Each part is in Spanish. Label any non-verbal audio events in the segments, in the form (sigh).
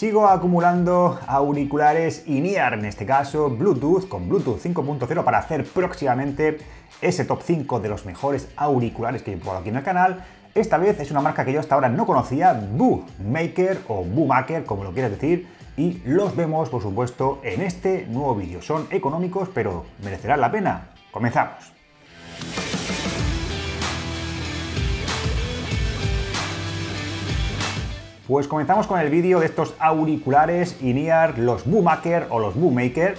Sigo acumulando auriculares INEAR, en este caso Bluetooth, con Bluetooth 5.0 para hacer próximamente ese top 5 de los mejores auriculares que probado aquí en el canal. Esta vez es una marca que yo hasta ahora no conocía, Boo Maker o Boomaker como lo quieras decir, y los vemos, por supuesto, en este nuevo vídeo. Son económicos, pero merecerán la pena. ¡Comenzamos! Pues comenzamos con el vídeo de estos auriculares INEAR, los Boomaker o los Boomaker.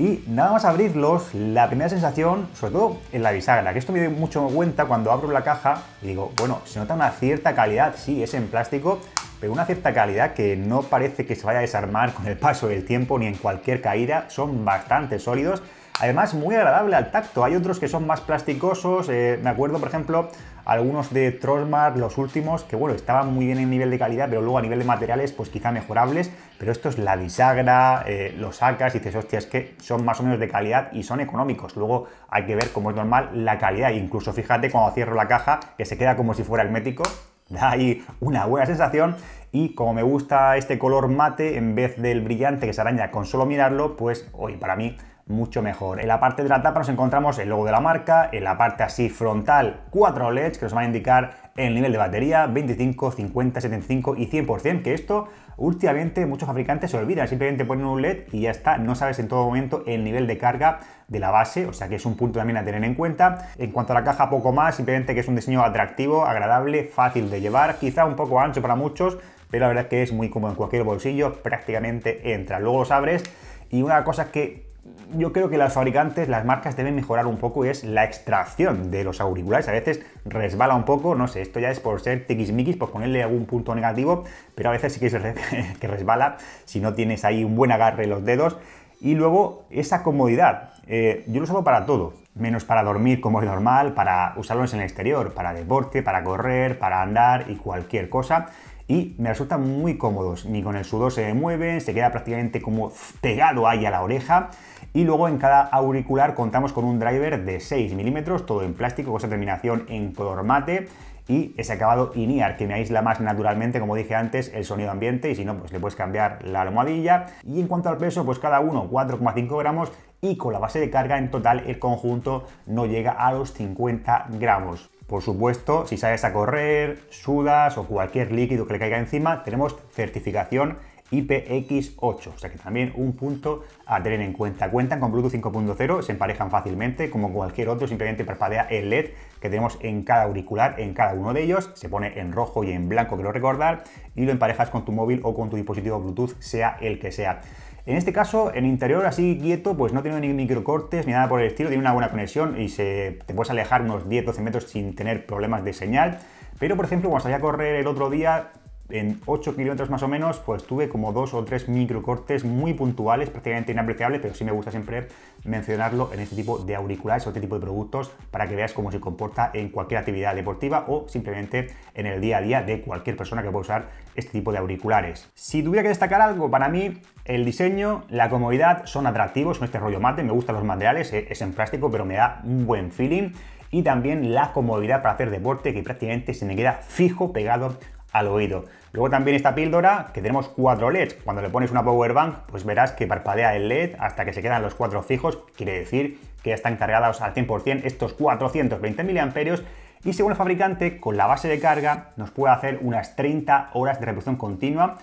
Y nada más abrirlos, la primera sensación, sobre todo en la bisagra, que esto me dio mucho cuenta cuando abro la caja y digo, bueno, se nota una cierta calidad, sí, es en plástico, pero una cierta calidad que no parece que se vaya a desarmar con el paso del tiempo ni en cualquier caída, son bastante sólidos Además, muy agradable al tacto. Hay otros que son más plasticosos. Eh, me acuerdo, por ejemplo, algunos de Trosmar, los últimos, que bueno, estaban muy bien en nivel de calidad, pero luego a nivel de materiales, pues quizá mejorables. Pero esto es la bisagra, los eh, lo sacas y dices, hostia, que son más o menos de calidad y son económicos. Luego hay que ver, como es normal, la calidad. Incluso fíjate cuando cierro la caja, que se queda como si fuera hermético. (laughs) Da ahí una buena sensación y como me gusta este color mate en vez del brillante que se araña con solo mirarlo, pues hoy para mí mucho mejor. En la parte de la tapa nos encontramos el logo de la marca, en la parte así frontal cuatro LEDs que nos van a indicar el nivel de batería 25, 50, 75 y 100%, que esto últimamente muchos fabricantes se olvidan, simplemente ponen un LED y ya está, no sabes en todo momento el nivel de carga de la base, o sea que es un punto también a tener en cuenta. En cuanto a la caja, poco más, simplemente que es un diseño atractivo, agradable, fácil de llevar, quizá un poco ancho para muchos, pero la verdad es que es muy cómodo en cualquier bolsillo, prácticamente entra. Luego los abres y una cosa que yo creo que los fabricantes, las marcas deben mejorar un poco y es la extracción de los auriculares. A veces resbala un poco, no sé, esto ya es por ser tiquismiquis, por ponerle algún punto negativo, pero a veces sí que, es (laughs) que resbala si no tienes ahí un buen agarre en los dedos. Y luego esa comodidad. Eh, yo lo uso para todo, menos para dormir como es normal, para usarlos en el exterior, para deporte, para correr, para andar y cualquier cosa y me resultan muy cómodos. Ni con el sudor se mueven, se queda prácticamente como pegado ahí a la oreja. Y luego en cada auricular contamos con un driver de 6 milímetros, todo en plástico, con esa terminación en color mate y ese acabado INEAR que me aísla más naturalmente, como dije antes, el sonido ambiente y si no, pues le puedes cambiar la almohadilla. Y en cuanto al peso, pues cada uno 4,5 gramos y con la base de carga en total el conjunto no llega a los 50 gramos. Por supuesto, si sales a correr, sudas o cualquier líquido que le caiga encima, tenemos certificación IPX8, o sea que también un punto a tener en cuenta. Cuentan con Bluetooth 5.0, se emparejan fácilmente, como cualquier otro, simplemente parpadea el LED que tenemos en cada auricular, en cada uno de ellos, se pone en rojo y en blanco, quiero recordar, y lo emparejas con tu móvil o con tu dispositivo Bluetooth, sea el que sea. En este caso, en interior así quieto, pues no tiene ni microcortes ni nada por el estilo, tiene una buena conexión y se, te puedes alejar unos 10-12 metros sin tener problemas de señal. Pero, por ejemplo, cuando salí a correr el otro día, en 8 kilómetros más o menos, pues tuve como dos o tres microcortes muy puntuales, prácticamente inapreciables, pero sí me gusta siempre mencionarlo en este tipo de auriculares o este tipo de productos para que veas cómo se comporta en cualquier actividad deportiva o simplemente en el día a día de cualquier persona que pueda usar este tipo de auriculares. Si tuviera que destacar algo, para mí el diseño, la comodidad son atractivos con este rollo mate, me gustan los materiales, e-, es en plástico, pero me da un buen feeling y también la comodidad para hacer deporte que prácticamente se me queda fijo pegado al oído. Luego también esta píldora, que tenemos cuatro LEDs. Cuando le pones una power bank, pues verás que parpadea el LED hasta que se quedan los cuatro fijos. Quiere decir que ya están cargados al 100% estos 420 mAh y según el fabricante, con la base de carga nos puede hacer unas 30 horas de reproducción continua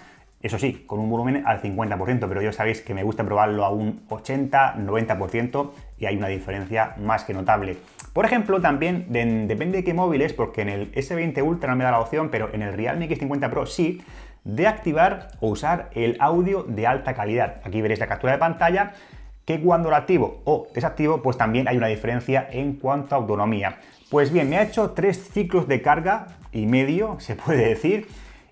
eso sí, con un volumen al 50%, pero yo sabéis que me gusta probarlo a un 80-90% y hay una diferencia más que notable. Por ejemplo, también depende de qué móvil es, porque en el S20 Ultra no me da la opción, pero en el Realme X50 Pro sí, de activar o usar el audio de alta calidad. Aquí veréis la captura de pantalla que cuando lo activo o desactivo, pues también hay una diferencia en cuanto a autonomía. Pues bien, me ha hecho tres ciclos de carga y medio, (laughs) se puede decir,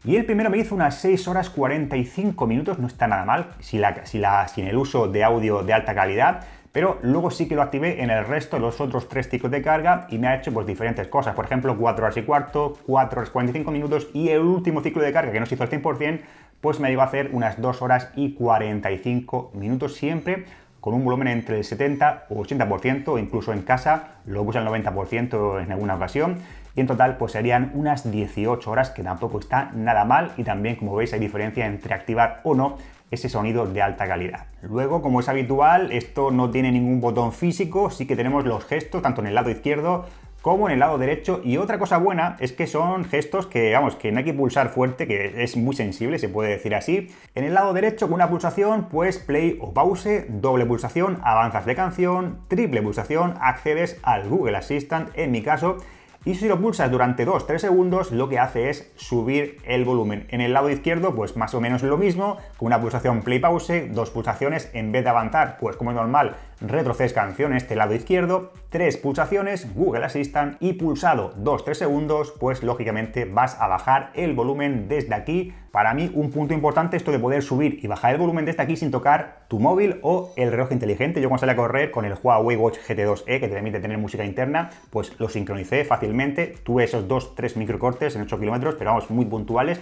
y el primero me hizo unas 6 horas 45 minutos, no está nada mal, si la, la, sin el uso de audio de alta calidad, pero luego sí que lo activé en el resto, los otros tres ciclos de carga, y me ha hecho pues diferentes cosas, por ejemplo 4 horas y cuarto, 4 horas 45 minutos, y el último ciclo de carga que no se hizo el 100%, pues me ido a hacer unas 2 horas y 45 minutos siempre, con un volumen entre el 70 o 80%, incluso en casa lo puse al 90% en alguna ocasión, y en total pues serían unas 18 horas que tampoco está nada mal y también como veis hay diferencia entre activar o no ese sonido de alta calidad. Luego, como es habitual, esto no tiene ningún botón físico, sí que tenemos los gestos tanto en el lado izquierdo como en el lado derecho y otra cosa buena es que son gestos que vamos que no hay que pulsar fuerte que es muy sensible se puede decir así en el lado derecho con una pulsación pues play o pause doble pulsación avanzas de canción triple pulsación accedes al Google Assistant en mi caso y si lo pulsas durante 2-3 segundos, lo que hace es subir el volumen. En el lado izquierdo, pues más o menos lo mismo, con una pulsación play-pause, dos pulsaciones, en vez de avanzar, pues como es normal, retroces canción este lado izquierdo, tres pulsaciones, Google Assistant y pulsado 2-3 segundos, pues lógicamente vas a bajar el volumen desde aquí. Para mí un punto importante esto de poder subir y bajar el volumen desde aquí sin tocar tu móvil o el reloj inteligente. Yo cuando salí a correr con el Huawei Watch GT2e que te permite tener música interna, pues lo sincronicé fácilmente. Tuve esos 2-3 microcortes en 8 kilómetros, pero vamos, muy puntuales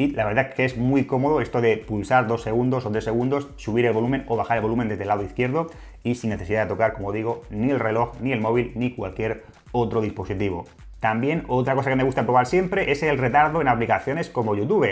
y la verdad que es muy cómodo esto de pulsar dos segundos o tres segundos, subir el volumen o bajar el volumen desde el lado izquierdo y sin necesidad de tocar, como digo, ni el reloj, ni el móvil, ni cualquier otro dispositivo. También otra cosa que me gusta probar siempre es el retardo en aplicaciones como YouTube.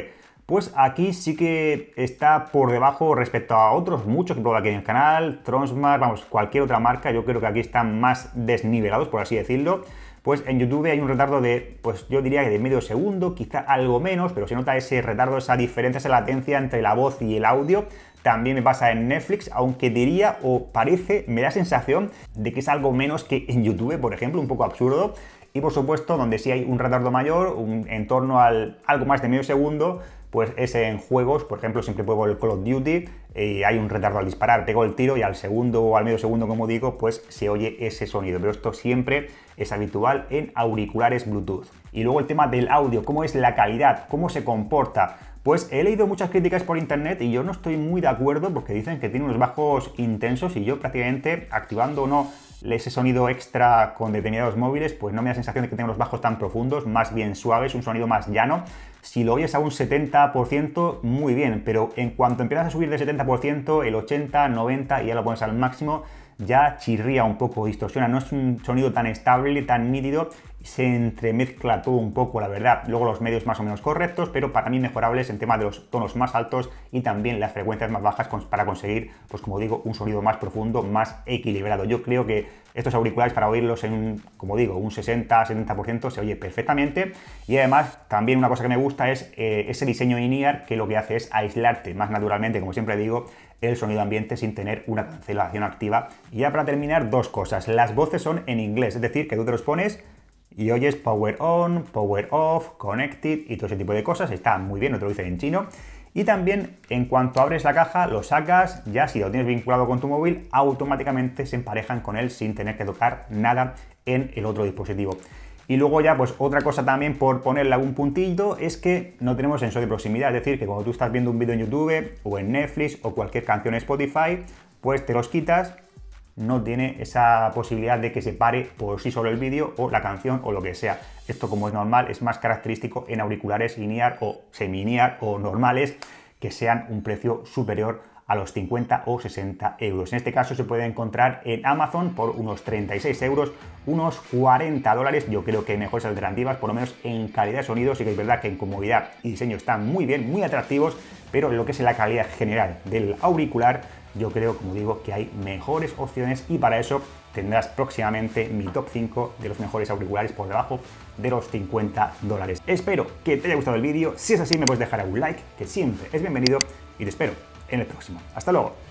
Pues aquí sí que está por debajo respecto a otros muchos que he aquí en el canal, Tronsmart, vamos, cualquier otra marca, yo creo que aquí están más desnivelados, por así decirlo pues en YouTube hay un retardo de, pues yo diría que de medio segundo, quizá algo menos, pero se nota ese retardo, esa diferencia, esa latencia entre la voz y el audio. También me pasa en Netflix, aunque diría o parece, me da sensación de que es algo menos que en YouTube, por ejemplo, un poco absurdo. Y por supuesto, donde sí hay un retardo mayor, en torno al algo más de medio segundo, pues ese en juegos, por ejemplo, siempre juego el Call of Duty y hay un retardo al disparar, pego el tiro y al segundo o al medio segundo, como digo, pues se oye ese sonido, pero esto siempre es habitual en auriculares Bluetooth. Y luego el tema del audio, cómo es la calidad, cómo se comporta. Pues he leído muchas críticas por internet y yo no estoy muy de acuerdo porque dicen que tiene unos bajos intensos y yo prácticamente activando o no ese sonido extra con determinados móviles, pues no me da la sensación de que tenga los bajos tan profundos, más bien suaves, un sonido más llano. Si lo oyes a un 70%, muy bien, pero en cuanto empiezas a subir de 70%, el 80, 90 y ya lo pones al máximo, ya chirría un poco, distorsiona, no es un sonido tan estable, tan nítido se entremezcla todo un poco, la verdad. Luego los medios más o menos correctos, pero para mí mejorables en tema de los tonos más altos y también las frecuencias más bajas para conseguir, pues como digo, un sonido más profundo, más equilibrado. Yo creo que estos auriculares para oírlos en, como digo, un 60-70% se oye perfectamente. Y además, también una cosa que me gusta es eh, ese diseño in que lo que hace es aislarte más naturalmente, como siempre digo, el sonido ambiente sin tener una cancelación activa. Y ya para terminar, dos cosas. Las voces son en inglés, es decir, que tú te los pones y oyes power on, power off, connected y todo ese tipo de cosas. Está muy bien, no te lo dicen en chino. Y también en cuanto abres la caja, lo sacas, ya si lo tienes vinculado con tu móvil, automáticamente se emparejan con él sin tener que tocar nada en el otro dispositivo. Y luego ya, pues otra cosa también por ponerle algún puntito es que no tenemos sensor de proximidad, es decir, que cuando tú estás viendo un vídeo en YouTube o en Netflix o cualquier canción en Spotify, pues te los quitas no tiene esa posibilidad de que se pare por sí solo el vídeo o la canción o lo que sea. Esto como es normal es más característico en auriculares linear o semi-linear o normales que sean un precio superior a los 50 o 60 euros. En este caso se puede encontrar en Amazon por unos 36 euros, unos 40 dólares. Yo creo que hay mejores alternativas, por lo menos en calidad de sonido. Sí que es verdad que en comodidad y diseño están muy bien, muy atractivos, pero lo que es la calidad general del auricular yo creo, como digo, que hay mejores opciones y para eso tendrás próximamente mi top 5 de los mejores auriculares por debajo de los 50 dólares. Espero que te haya gustado el vídeo, si es así me puedes dejar un like, que siempre es bienvenido y te espero en el próximo. ¡Hasta luego!